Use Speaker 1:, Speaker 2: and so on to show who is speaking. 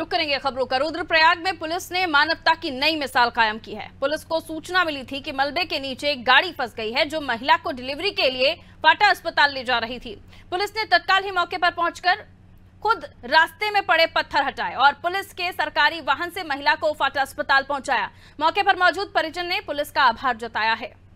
Speaker 1: रुक करेंगे खबरों का रुद्रप्रयाग में पुलिस ने मानवता की नई मिसाल कायम की है पुलिस को सूचना मिली थी कि मलबे के नीचे एक गाड़ी फंस गई है जो महिला को डिलीवरी के लिए पाटा अस्पताल ले जा रही थी पुलिस ने तत्काल ही मौके पर पहुंचकर खुद रास्ते में पड़े पत्थर हटाए और पुलिस के सरकारी वाहन से महिला को फाटा अस्पताल पहुंचाया मौके पर मौजूद परिजन ने पुलिस का आभार जताया है